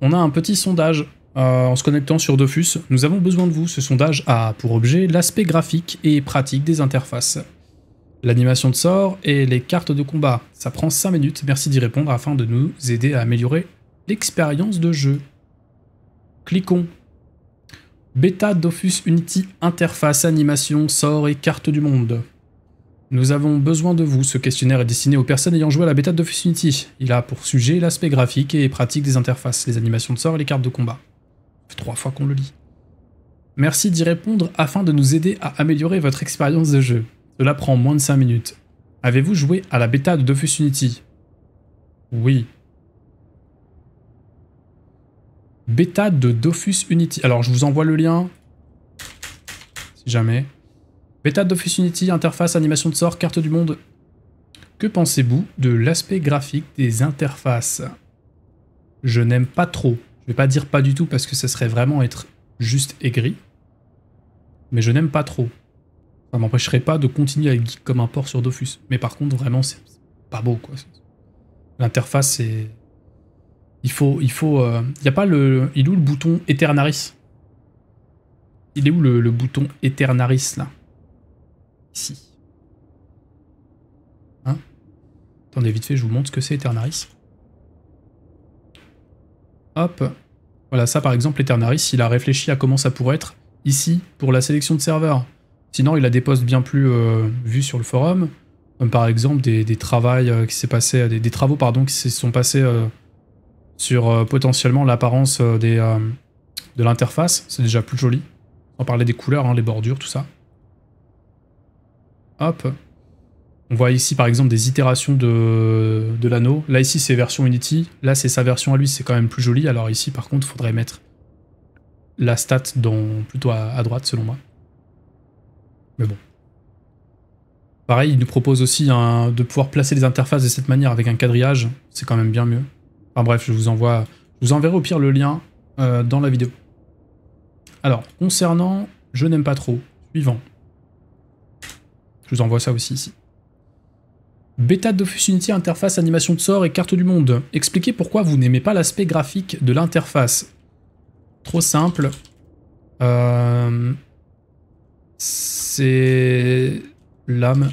on a un petit sondage euh, en se connectant sur Dofus. Nous avons besoin de vous. Ce sondage a pour objet l'aspect graphique et pratique des interfaces. L'animation de sort et les cartes de combat. Ça prend 5 minutes. Merci d'y répondre afin de nous aider à améliorer l'expérience de jeu. Cliquons. Beta Dofus Unity Interface, Animation, Sort et Cartes du Monde. Nous avons besoin de vous. Ce questionnaire est destiné aux personnes ayant joué à la bêta de Unity. Il a pour sujet l'aspect graphique et pratique des interfaces, les animations de sorts et les cartes de combat. Trois fois qu'on le lit. Merci d'y répondre afin de nous aider à améliorer votre expérience de jeu. Cela prend moins de 5 minutes. Avez-vous joué à la bêta de Dofus Unity Oui. Bêta de Dofus Unity. Alors je vous envoie le lien. Si jamais. Beta d'Office Unity, interface, animation de sort, carte du monde. Que pensez-vous de l'aspect graphique des interfaces Je n'aime pas trop. Je vais pas dire pas du tout parce que ça serait vraiment être juste aigri. Mais je n'aime pas trop. Ça m'empêcherait pas de continuer avec geek comme un port sur Dofus. Mais par contre, vraiment, c'est pas beau quoi. L'interface, c'est. Il faut. Il faut. il euh, Y a pas le. Il est où le bouton Eternaris Il est où le, le bouton Eternaris là ici. Hein Attendez, vite fait, je vous montre ce que c'est Eternaris. Hop. Voilà, ça par exemple, Eternaris, il a réfléchi à comment ça pourrait être ici pour la sélection de serveurs. Sinon, il a des postes bien plus euh, vus sur le forum, comme par exemple des, euh, qui passé, des, travaux pardon, qui se sont passés euh, sur potentiellement l'apparence de l'interface. C'est déjà plus joli. On parlait des couleurs, hein, les bordures, tout ça. Hop. On voit ici par exemple des itérations de, l'anneau. Là ici c'est version Unity, là c'est sa version à lui, c'est quand même plus joli. Alors ici par contre faudrait mettre la stat plutôt à, droite selon moi. Mais bon. Pareil, il nous propose aussi de pouvoir placer les interfaces de cette manière avec un quadrillage. C'est quand même bien mieux. Enfin bref, je vous envoie, je vous enverrai au pire le lien euh, dans la vidéo. Alors, concernant, je n'aime pas trop. Suivant. Je vous envoie ça aussi ici. Beta Dofus Unity interface animation de sort et carte du monde. Expliquez pourquoi vous n'aimez pas l'aspect graphique de l'interface. Trop simple. Euh, c'est l'âme.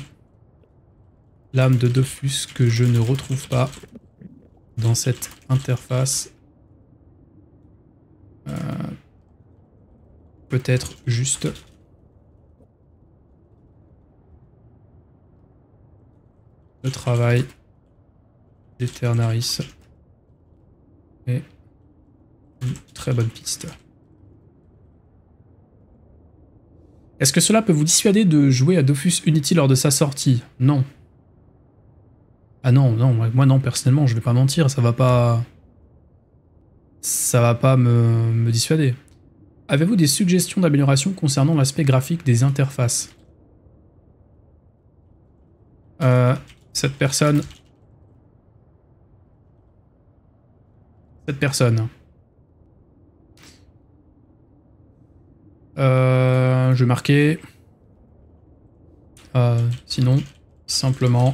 L'âme de Dofus que je ne retrouve pas dans cette interface. Euh, peut-être juste le travail d'Eternaris est une très bonne piste. Est-ce que cela peut vous dissuader de jouer à Dofus Unity lors de sa sortie Non. Ah non, non, moi non, personnellement, je vais pas mentir, ça va pas... Ça va pas me, me dissuader. Avez-vous des suggestions d'amélioration concernant l'aspect graphique des interfaces euh, cette personne. Cette personne. Euh, je vais marquer. Euh, sinon, simplement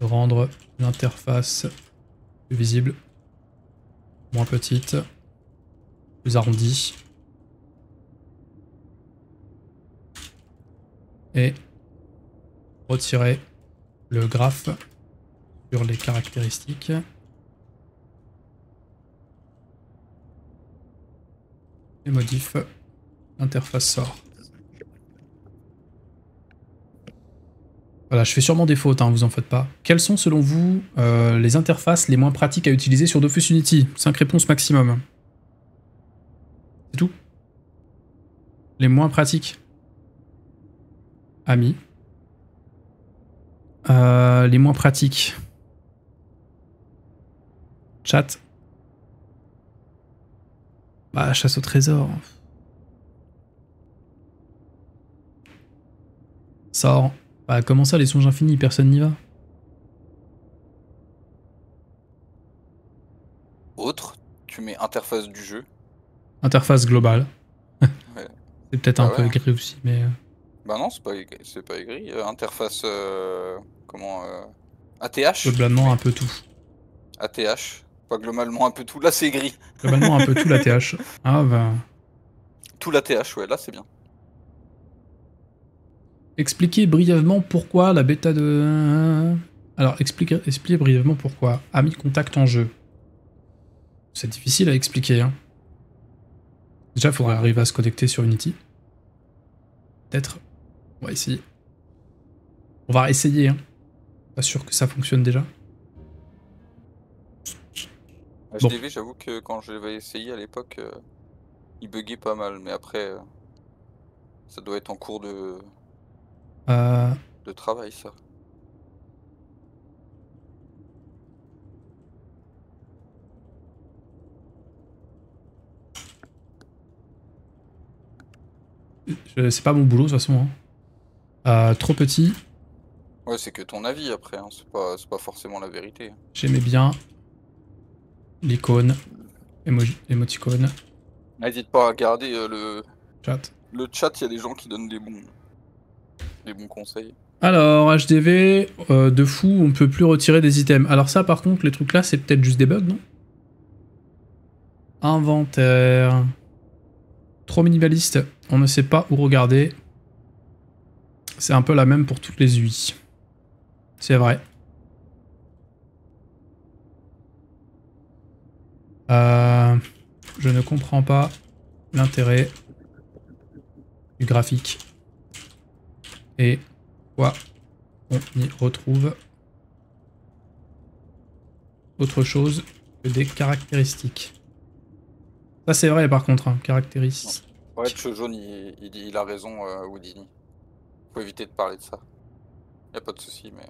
rendre l'interface plus visible, moins petite, plus arrondie. Et retirer le graphe sur les caractéristiques. Et modif, interface sort. Voilà, je fais sûrement des fautes, hein, vous en faites pas. Quelles sont selon vous euh, les interfaces les moins pratiques à utiliser sur Dofus Unity 5 réponses maximum. C'est tout Les moins pratiques Amis euh, les moins pratiques. Chat. Bah, chasse au trésor. Sort. Bah, comment ça, les songes infinis, personne n'y va Autre, tu mets interface du jeu. Interface globale. C'est peut-être un bah peu hein. gris aussi, mais... Euh. Bah non, c'est pas, c'est pas aigri. Euh, interface. Euh, comment euh, ATH Globalement, un peu tout. ATH Pas globalement un peu tout. Là, c'est aigri. Globalement, un peu tout l'ATH. Ah bah. Tout l'ATH, ouais, là, c'est bien. Expliquez brièvement pourquoi la bêta de. Alors, expliquez, brièvement pourquoi. Ami contact en jeu. C'est difficile à expliquer. Hein. Déjà, il faudrait arriver à se connecter sur Unity. Peut-être. On va essayer. On va essayer. Hein. Pas sûr que ça fonctionne déjà. HDV, j'avoue que quand je l'avais essayé à l'époque, euh, il buguait pas mal, mais après, euh, ça doit être en cours de. Euh. de travail, ça. C'est pas mon boulot de toute façon. Hein. Euh, trop petit. Ouais, c'est que ton avis après, hein. c'est pas, forcément la vérité. J'aimais bien l'icône, émoticône. N'hésite pas à regarder euh, le chat. Le chat, il y a des gens qui donnent des bons, des bons conseils. Alors, HDV, euh, de fou, on peut plus retirer des items. Alors ça, par contre, les trucs là, c'est peut-être juste des bugs, non Inventaire. Trop minimaliste, on ne sait pas où regarder. C'est un peu la même pour toutes les UI. C'est vrai. Euh, je ne comprends pas l'intérêt du graphique. Et quoi on y retrouve autre chose que des caractéristiques. Ça c'est vrai par contre, hein, caractéristiques. Ouais, le il, il, a raison, Woody. Euh, peut éviter de parler de ça. Y a pas de souci, mais.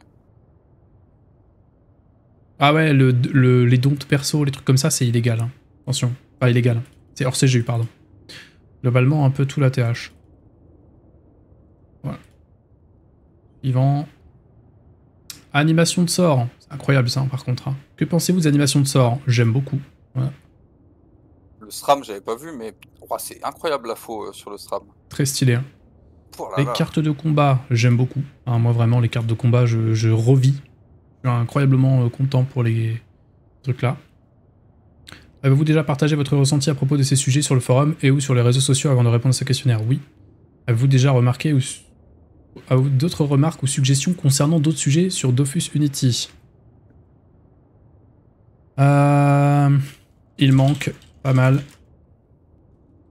Ah ouais, les dons de perso, les trucs comme ça, c'est illégal. Hein. Attention, pas illégal. C'est hors CGU, pardon. Globalement, un peu tout la TH. Voilà. Yvan. Animation de sort. C'est incroyable ça, hein, par contre. Hein. Que pensez-vous des animations de sort J'aime beaucoup. Le SRAM, j'avais pas vu, mais c'est incroyable la faux euh, sur le SRAM. Très stylé. Oh les cartes de combat, j'aime beaucoup. Hein, moi, vraiment, les cartes de combat, je, revis. Je suis incroyablement euh, content pour les trucs-là. Avez-vous déjà partagé votre ressenti à propos de ces sujets sur le forum et ou sur les réseaux sociaux avant de répondre à ce questionnaire Oui. Avez-vous déjà remarqué ou d'autres remarques ou suggestions concernant d'autres sujets sur Dofus Unity euh, Il manque pas mal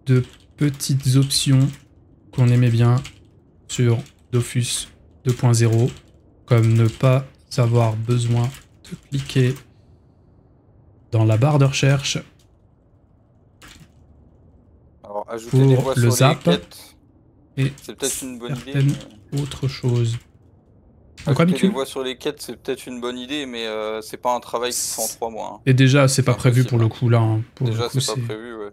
de petites options qu'on aimait bien sur Dofus 2.0, comme ne pas avoir besoin de cliquer dans la barre de recherche pour le zap et une bonne certaines idée, autre chose. voix sur les quêtes, c'est peut-être une bonne idée, mais euh, c'est pas un travail qui prend 3 mois. Hein. Et déjà, c'est pas prévu pour le hein. coup là. Hein. déjà, c'est pas prévu, ouais.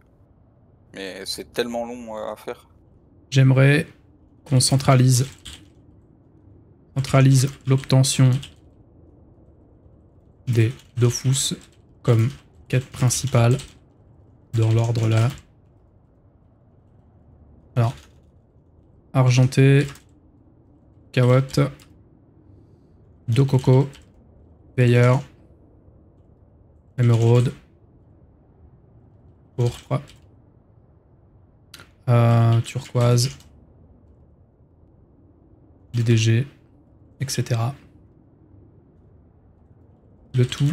Mais c'est tellement long euh, à faire. J'aimerais qu'on centralise, l'obtention des Dofus comme quête principale dans l'ordre là. Alors, argenté, carotte, coco, veilleur, émeraude, pourpre. Euh, turquoise, DDG, etc. Le tout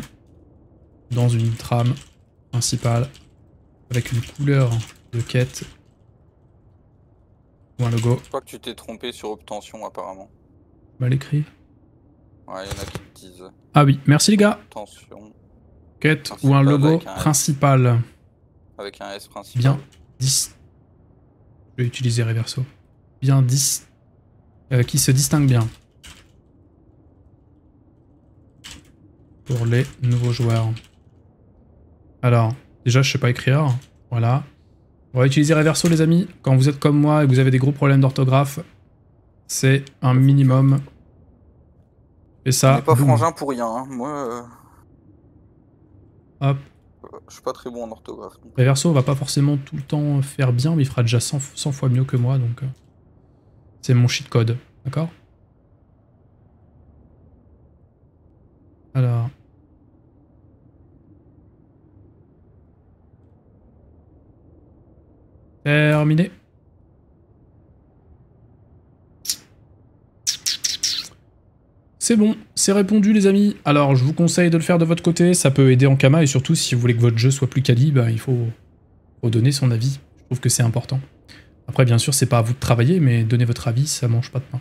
dans une trame principale avec une couleur de quête ou un logo. Je crois que tu t'es trompé sur obtention apparemment. Mal écrit. Ouais, il a qui disent. Ah oui, merci les gars. Quête ou un logo principal. Avec un S principal. Bien. Je vais utiliser Reverso. Bien 10. Euh, qui se distingue bien. Pour les nouveaux joueurs. Alors, déjà, je sais pas écrire. Voilà. On va utiliser Reverso, les amis. Quand vous êtes comme moi et que vous avez des gros problèmes d'orthographe, c'est un minimum. Et ça. ne pas frangin pour rien. Hein. Moi. Euh, Hop. Je suis pas très bon en orthographe. Le Reverso va pas forcément tout le temps faire bien, mais il fera déjà 100, fois mieux que moi, donc... Euh, c'est mon cheat code, d'accord Alors... Terminé. C'est bon, c'est répondu les amis. Alors je vous conseille de le faire de votre côté, ça peut aider en Kama, et surtout si vous voulez que votre jeu soit plus quali, bah, il faut, faut donner son avis. Je trouve que c'est important. Après bien sûr c'est pas à vous de travailler, mais donner votre avis, ça mange pas de pain.